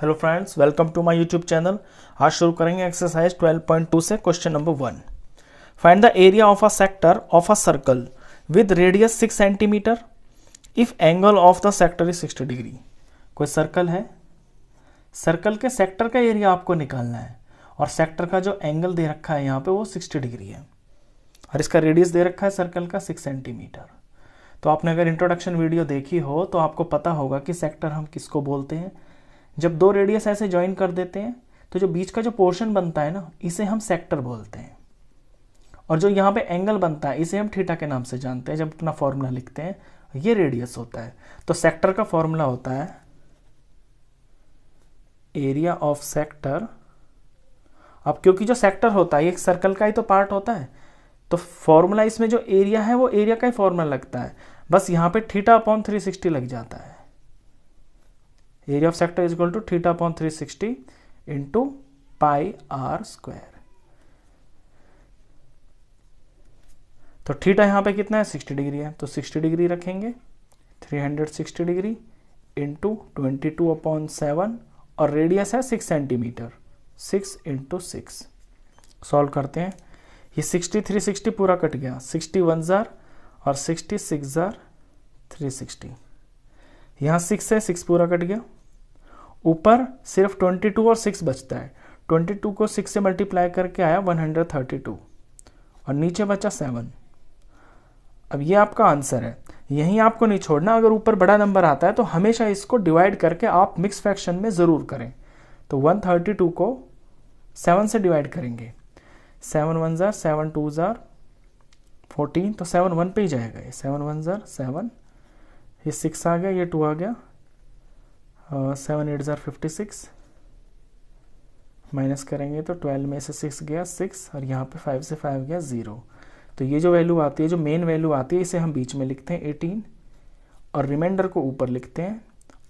hello friends welcome to my YouTube channel आज शुरू करेंगे एक्सरसाइज 12.2 से question number one find the area of a sector of a circle with radius six centimetre if angle of the sector is 60 degree कोई circle है circle के sector का area आपको निकालना है और सेक्टर का जो एंगल दे रखा है यहाँ पर वो सिक्सटी डिग्री है और इसका रेडियस दे रखा है सर्कल का सिक्स सेंटीमीटर तो आपने अगर इंट्रोडक्शन वीडियो देखी हो तो आपको पता होगा कि सेक्टर हम किसको बोलते हैं जब दो रेडियस ऐसे ज्वाइन कर देते हैं तो जो बीच का जो पोर्शन बनता है ना इसे हम सेक्टर बोलते हैं और जो यहाँ पे एंगल बनता है इसे हम थीटा के नाम से जानते हैं जब अपना फॉर्मूला लिखते हैं ये रेडियस होता है तो सेक्टर का फॉर्मूला होता है एरिया ऑफ सेक्टर अब क्योंकि जो सेक्टर होता है एक सर्कल का ही तो पार्ट होता है तो फॉर्मूला इसमें जो एरिया है वो एरिया का ही फॉर्मूला लगता है बस यहाँ पे थीटा अपॉन थ्री सिक्सटी लग जाता है area of sector is equal to theta upon three sixty into pi R square तो थीटा यहाँ पे कितना है 60 डिग्री है तो 60 डिग्री रखेंगे 360 degree into twenty two upon seven और रेडियस है 6 सेंटीमीटर 6 इंटू सिक्स सॉल्व करते हैं ये 60 360 पूरा कट गया सिक्सटी वन जार और सिक्सटी सिक्स जार थ्री सिक्सटी यहाँ सिक्स है सिक्स पूरा कट गया ऊपर सिर्फ 22 और 6 बचता है 22 को 6 से मल्टीप्लाई करके आया 132 और नीचे बचा 7 अब ये आपका आंसर है यहीं आपको नहीं छोड़ना अगर ऊपर बड़ा नंबर आता है तो हमेशा इसको डिवाइड करके आप मिक्स फ्रैक्शन में ज़रूर करें तो 132 को 7 से डिवाइड करेंगे सेवन वन ज़ार सेवन टू ज़ार फोर्टीन तो सेवन वन पे ही जाएगा ये सेवन वन ज़ार सेवन ये सिक्स आ गया ये टू आ गया सेवन एट ज़ार फिफ्टी सिक्स माइनस करेंगे तो ट्वेल्व में से सिक्स गया सिक्स और यहाँ पे फाइव से फाइव गया ज़ीरो तो ये जो वैल्यू आती है जो मेन वैल्यू आती है इसे हम बीच में लिखते हैं एटीन और रिमाइंडर को ऊपर लिखते हैं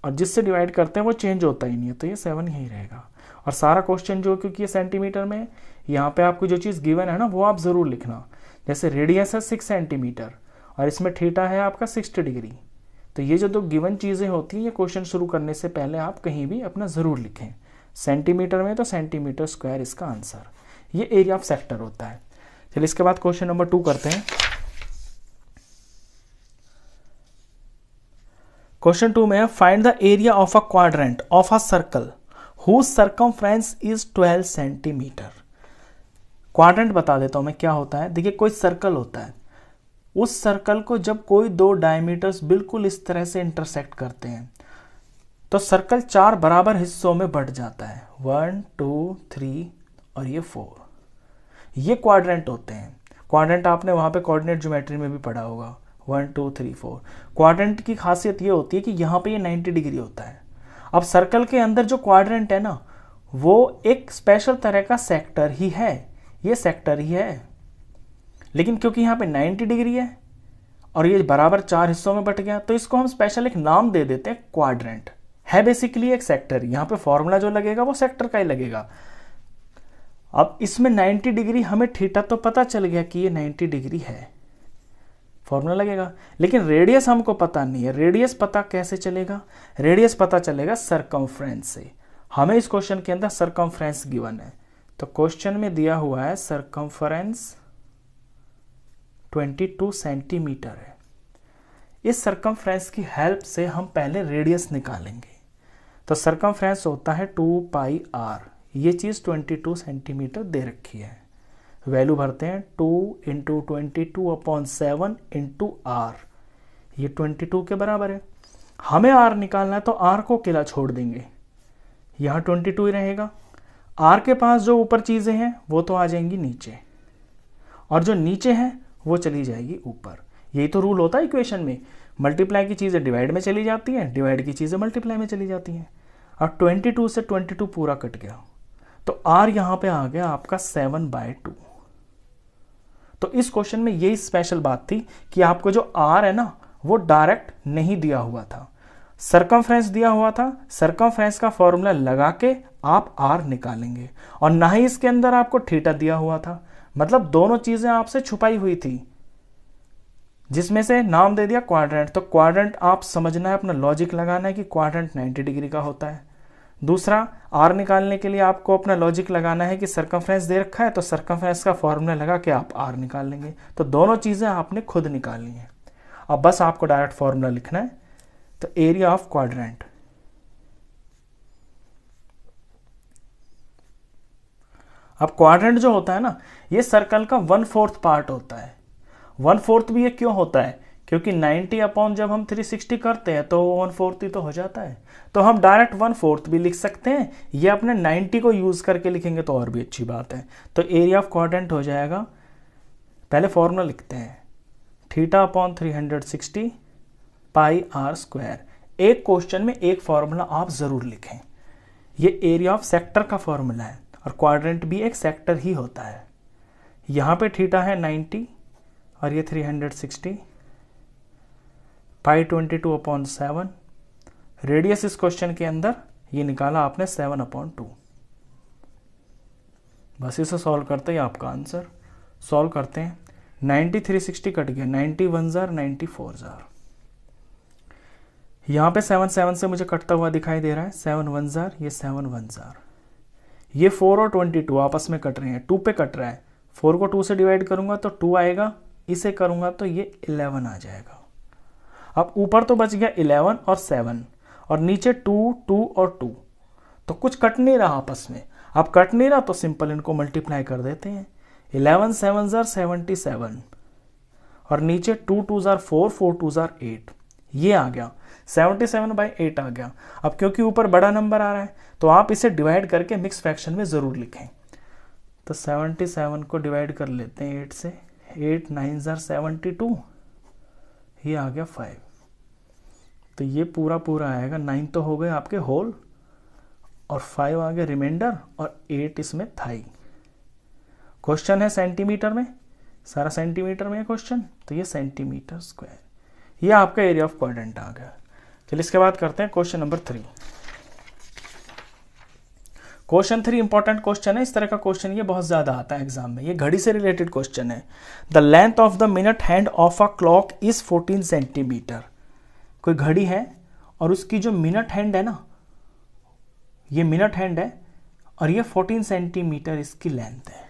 और जिससे डिवाइड करते हैं वो चेंज होता ही नहीं है तो ये सेवन यही रहेगा और सारा क्वेश्चन जो क्योंकि ये सेंटीमीटर में यहाँ पे आपको जो चीज़ गिवन है ना वो आप ज़रूर लिखना जैसे रेडियस है सिक्स सेंटीमीटर और इसमें ठीटा है आपका सिक्सटी डिग्री तो ये जो दो गिवन चीज़ें होती हैं ये क्वेश्चन शुरू करने से पहले आप कहीं भी अपना ज़रूर लिखें सेंटीमीटर में तो सेंटीमीटर स्क्वायर इसका आंसर ये एरिया ऑफ सेक्टर होता है चलिए इसके बाद क्वेश्चन नंबर टू करते हैं क्वेश्चन टू में find the area of a quadrant of a circle circum circumference is 12 centimetre quadrant बता देता हूं मैं क्या होता है देखिए कोई सर्कल होता है उस सर्कल को जब कोई दो डायमीटर्स बिल्कुल इस तरह से इंटरसेक्ट करते हैं तो सर्कल चार बराबर हिस्सों में बढ़ जाता है वन टू थ्री और ये फोर ये क्वाड्रेंट होते हैं क्वाड्रेंट आपने वहां पे कोऑर्डिनेट ज्योमेट्री में भी पढ़ा होगा one two three four quadrant की खासियत ये होती है कि यहाँ पे ये नाइन्टी डिग्री होता है अब सर्कल के अंदर जो क्वाड्रेंट है ना वो एक स्पेशल तरह का सेक्टर ही है ये सेक्टर ही है लेकिन क्योंकि यहाँ पे 90 डिग्री है और ये बराबर चार हिस्सों में बट गया तो इसको हम स्पेशल एक नाम दे देते हैं क्वाड्रेंट है बेसिकली एक सेक्टर यहाँ पे फॉर्मूला जो लगेगा वो सेक्टर का ही लगेगा अब इसमें 90 डिग्री हमें थीटा तो पता चल गया कि ये 90 डिग्री है फॉर्मूला लगेगा लेकिन रेडियस हमको पता नहीं है रेडियस पता कैसे चलेगा रेडियस पता चलेगा सरकमफ्रेंस से हमें इस क्वेश्चन के अंदर सरकमफ्रेंस गिवन है तो क्वेश्चन में दिया हुआ है सरकमफ्रेंस 22 सेंटीमीटर है इस सरकमफ्रेंस की हेल्प से हम पहले रेडियस निकालेंगे तो सरकमफ्रेंस होता है टू पाई आर ये चीज़ 22 सेंटीमीटर दे रखी है वैल्यू भरते हैं two into twenty two upon seven into R ये 22 के बराबर है हमें आर निकालना है तो आर को किला छोड़ देंगे यहाँ 22 ही रहेगा आर के पास जो ऊपर चीज़ें हैं वो तो आ जाएंगी नीचे और जो नीचे हैं वो चली जाएगी ऊपर यही तो रूल होता है इक्वेशन में मल्टीप्लाई की चीज़ें डिवाइड में चली जाती हैं डिवाइड की चीज़ें मल्टीप्लाई में चली जाती हैं और 22 से 22 पूरा कट गया तो R यहाँ पे आ गया आपका 7 बाय टू तो इस क्वेश्चन में यही स्पेशल बात थी कि आपको जो आर है ना वो डायरेक्ट नहीं दिया हुआ था सरकम दिया हुआ था सरकम का फॉर्मूला लगा के आप आर निकालेंगे और ना ही इसके अंदर आपको ठीटा दिया हुआ था मतलब दोनों चीज़ें आपसे छुपाई हुई थी जिसमें से नाम दे दिया क्वाड्रेंट तो क्वाड्रेंट आप समझना है अपना लॉजिक लगाना है कि क्वाड्रेंट 90 डिग्री का होता है दूसरा आर निकालने के लिए आपको अपना लॉजिक लगाना है कि सरकमफ्रेंस दे रखा है तो सरकमफ्रेंस का फॉर्मूला लगा के आप आर निकाल लेंगे तो दोनों चीज़ें आपने खुद ली हैं अब बस आपको डायरेक्ट फॉर्मूला लिखना है तो एरिया ऑफ क्वाड्रेंट अब क्वाड्रेंट जो होता है ना ये सर्कल का वन फोर्थ पार्ट होता है वन फोर्थ भी ये क्यों होता है क्योंकि 90 अपॉन जब हम 360 करते हैं तो वन फोर्थ ही तो हो जाता है तो हम डायरेक्ट वन फोर्थ भी लिख सकते हैं ये अपने 90 को यूज़ करके लिखेंगे तो और भी अच्छी बात है तो एरिया ऑफ क्वाड्रेंट हो जाएगा पहले फॉर्मूला लिखते हैं theta upon three hundred sixty pi R square एक क्वेश्चन में एक फॉर्मूला आप ज़रूर लिखें ये एरिया ऑफ सेक्टर का फॉर्मूला है और क्वाड्रेंट भी एक सेक्टर ही होता है यहाँ पे थीटा है 90 और ये 360 पाई 22 अपॉन सेवन रेडियस इस क्वेश्चन के अंदर ये निकाला आपने सेवन अपॉन टू बस इसे सॉल्व करते ही आपका आंसर सॉल्व करते हैं 90 360 कट गया 91 वन ज़ार नाइन्टी फोर ज़ार यहाँ पे सेवन सेवन से मुझे कटता हुआ दिखाई दे रहा है सेवन वन ज़ार ये सेवन वन ज़ार ये फोर और ट्वेंटी टू आपस में कट रहे हैं टू पे कट रहा है फोर को टू से डिवाइड करूंगा तो टू आएगा इसे करूंगा तो ये इलेवन आ जाएगा अब ऊपर तो बच गया इलेवन और सेवन और नीचे टू टू और टू तो कुछ कट नहीं रहा आपस में अब कट नहीं रहा तो सिंपल इनको मल्टीप्लाई कर देते हैं इलेवन सेवन ज़ार सेवेंटी सेवन और नीचे टू टू ज़ार फोर फोर टू ज़ार एट ये आ गया सेवेंटी सेवन बाई एट आ गया अब क्योंकि ऊपर बड़ा नंबर आ रहा है तो आप इसे डिवाइड करके मिक्स फ्रैक्शन में ज़रूर लिखें तो सेवेंटी सेवन को डिवाइड कर लेते हैं एट से एट नाइन ज़ार सेवेंटी टू ये आ गया फाइव तो ये पूरा पूरा आएगा नाइन तो हो गए आपके होल और फाइव आ गया रिमाइंडर और एट इसमें थाई क्वेश्चन है सेंटीमीटर में सारा सेंटीमीटर में है क्वेश्चन तो ये सेंटीमीटर स्क्वायर ये आपका एरिया ऑफ क्वाड्रेंट आ गया चलिए इसके बाद करते हैं question number three question three important question है इस तरह का क्वेश्चन ये बहुत ज़्यादा आता है एग्जाम में ये घड़ी से रिलेटेड क्वेश्चन है the length of the minute hand of a clock is 14 centimetre कोई घड़ी है और उसकी जो मिनट हैंड है ना ये मिनट हैंड है और ये 14 सेंटीमीटर इसकी लेंथ है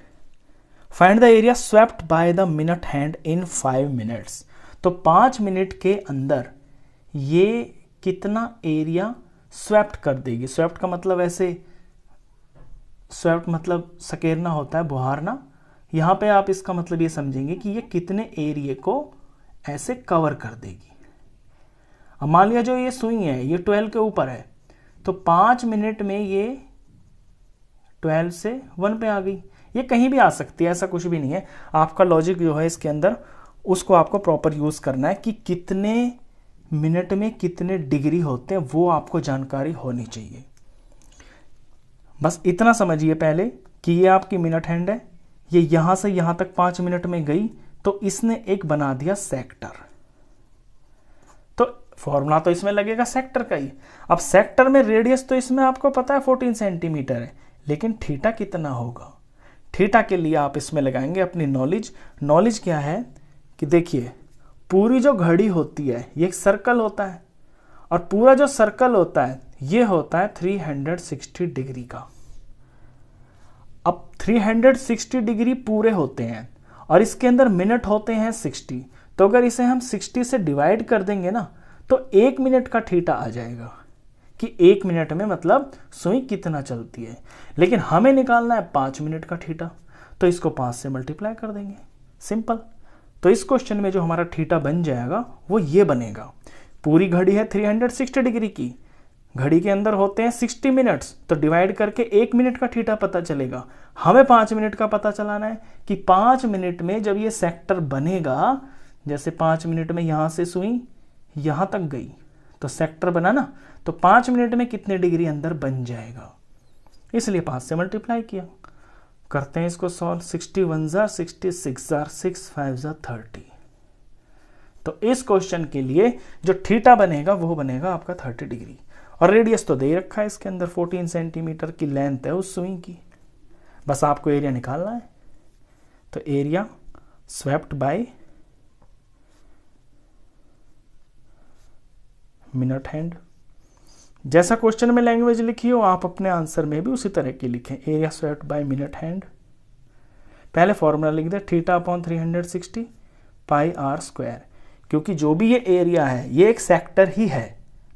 find the area swept by the minute hand in five minutes तो पांच मिनट के अंदर ये कितना एरिया स्वेप्ट कर देगी स्वेप्ट का मतलब ऐसे स्वेप्ट मतलब सकेरना होता है बुहारना यहां पे आप इसका मतलब ये समझेंगे कि ये कितने एरिए को ऐसे कवर कर देगी अब मान लिया जो ये सुई है ये ट्वेल्व के ऊपर है तो पांच मिनट में ये ट्वेल्व से वन पे आ गई ये कहीं भी आ सकती है ऐसा कुछ भी नहीं है आपका लॉजिक जो है इसके अंदर उसको आपको प्रॉपर यूज़ करना है कि कितने मिनट में कितने डिग्री होते हैं वो आपको जानकारी होनी चाहिए बस इतना समझिए पहले कि ये आपकी मिनट हैंड है ये यहां से यहां तक पांच मिनट में गई तो इसने एक बना दिया सेक्टर तो फॉर्मूला तो इसमें लगेगा सेक्टर का ही अब सेक्टर में रेडियस तो इसमें आपको पता है फोर्टीन सेंटीमीटर है लेकिन थीटा कितना होगा थीटा के लिए आप इसमें लगाएंगे अपनी नॉलेज नॉलेज क्या है कि देखिए पूरी जो घड़ी होती है ये एक सर्कल होता है और पूरा जो सर्कल होता है ये होता है 360 डिग्री का अब 360 डिग्री पूरे होते हैं और इसके अंदर मिनट होते हैं 60 तो अगर इसे हम 60 से डिवाइड कर देंगे ना तो एक मिनट का ठीटा आ जाएगा कि एक मिनट में मतलब सुई कितना चलती है लेकिन हमें निकालना है पांच मिनट का ठीटा तो इसको पांच से मल्टीप्लाई कर देंगे सिंपल तो इस क्वेश्चन में जो हमारा थीटा बन जाएगा वो ये बनेगा पूरी घड़ी है 360 डिग्री की घड़ी के अंदर होते हैं 60 मिनट्स तो डिवाइड करके एक मिनट का थीटा पता चलेगा हमें पाँच मिनट का पता चलाना है कि पाँच मिनट में जब ये सेक्टर बनेगा जैसे पाँच मिनट में यहाँ से सुई यहाँ तक गई तो सेक्टर बना ना तो पाँच मिनट में कितने डिग्री अंदर बन जाएगा इसलिए पाँच से मल्टीप्लाई किया करते हैं इसको सॉल्व सिक्सटी वन ज़ार सिक्सटी सिक्स ज़ार सिक्स फाइव ज़ार थर्टी तो इस क्वेश्चन के लिए जो थीटा बनेगा वो बनेगा आपका थर्टी डिग्री और रेडियस तो दे रखा है इसके अंदर फोर्टीन सेंटीमीटर की लेंथ है उस स्विंग की बस आपको एरिया निकालना है तो area swept by minute hand जैसा क्वेश्चन में लैंग्वेज लिखी हो आप अपने आंसर में भी उसी तरह की लिखें area swept by minute hand पहले फॉर्मूला लिख दे theta upon three hundred sixty pi R square क्योंकि जो भी ये एरिया है ये एक सेक्टर ही है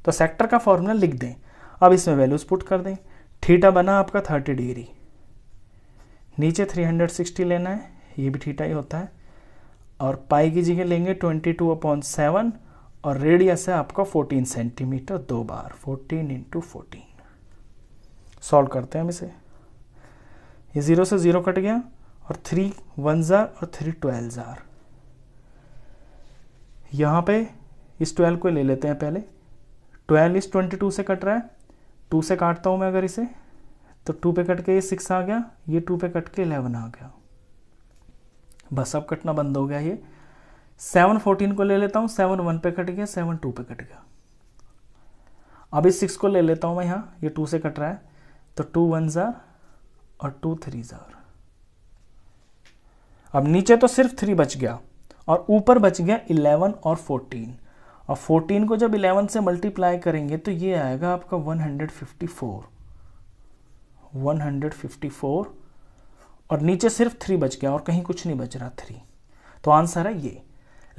तो सेक्टर का फॉर्मूला लिख दें अब इसमें वैल्यूज पुट कर दें थीटा बना आपका थर्टी डिग्री नीचे थ्री हंड्रेड सिक्सटी लेना है ये भी थीटा ही होता है और पाई की जगह लेंगे ट्वेंटी टू अपॉन सेवन और रेडियस है आपका 14 सेंटीमीटर दो बार 14 इंटू फोर्टीन सॉल्व करते हैं हम इसे ये ज़ीरो से ज़ीरो कट गया और थ्री वन ज़ार और थ्री ट्वेल्व ज़ार यहाँ पे इस ट्वेल्व को ले लेते हैं पहले ट्वेल्व इस ट्वेंटी टू से कट रहा है टू से काटता हूँ मैं अगर इसे तो टू पे कट के ये सिक्स आ गया ये टू पे कट के इलेवन आ गया बस अब कटना बंद हो गया ये सेवन फोर्टीन को ले लेता हूँ सेवन वन पे कट गया सेवन टू पे कट गया अब इस सिक्स को ले लेता हूँ मैं यहाँ ये टू से कट रहा है तो टू वन ज़ार और टू थ्री ज़ार अब नीचे तो सिर्फ थ्री बच गया और ऊपर बच गया इलेवन और फोर्टीन और फोर्टीन को जब इलेवन से मल्टीप्लाई करेंगे तो ये आएगा आपका one hundred fifty four one hundred fifty four और नीचे सिर्फ थ्री बच गया और कहीं कुछ नहीं बच रहा थ्री तो आंसर है ये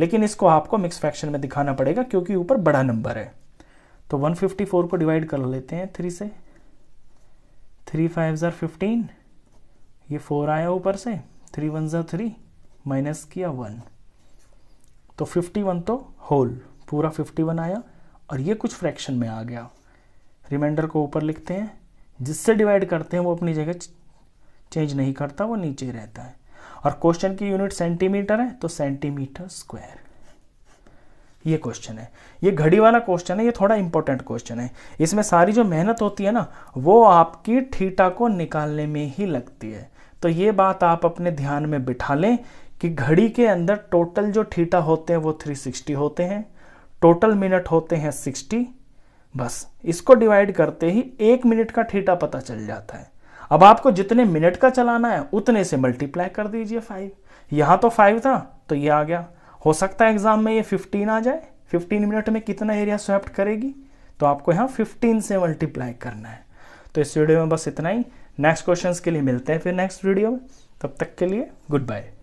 लेकिन इसको आपको मिक्स फ्रैक्शन में दिखाना पड़ेगा क्योंकि ऊपर बड़ा नंबर है तो 154 को डिवाइड कर लेते हैं थ्री से थ्री फाइव ज़ार फिफ्टीन ये फोर आया ऊपर से थ्री वन ज़ार थ्री माइनस किया वन तो फिफ्टी वन तो होल पूरा फिफ्टी वन आया और ये कुछ फ्रैक्शन में आ गया रिमाइंडर को ऊपर लिखते हैं जिससे डिवाइड करते हैं वो अपनी जगह चेंज नहीं करता वो नीचे रहता है और क्वेश्चन की यूनिट सेंटीमीटर है तो सेंटीमीटर स्क्वायर ये क्वेश्चन है ये घड़ी वाला क्वेश्चन है ये थोड़ा इंपॉर्टेंट क्वेश्चन है इसमें सारी जो मेहनत होती है ना वो आपकी ठीटा को निकालने में ही लगती है तो ये बात आप अपने ध्यान में बिठा लें कि घड़ी के अंदर टोटल जो ठीटा होते हैं वो 360 होते हैं टोटल मिनट होते हैं 60 बस इसको डिवाइड करते ही एक मिनट का ठीटा पता चल जाता है अब आपको जितने मिनट का चलाना है उतने से मल्टीप्लाई कर दीजिए फाइव यहाँ तो फाइव था तो ये आ गया हो सकता है एग्ज़ाम में ये फिफ्टीन आ जाए फिफ्टीन मिनट में कितना एरिया स्वेप्ट करेगी तो आपको यहाँ फिफ्टीन से मल्टीप्लाई करना है तो इस वीडियो में बस इतना ही नेक्स्ट क्वेश्चन के लिए मिलते हैं फिर नेक्स्ट वीडियो में तब तक के लिए गुड बाय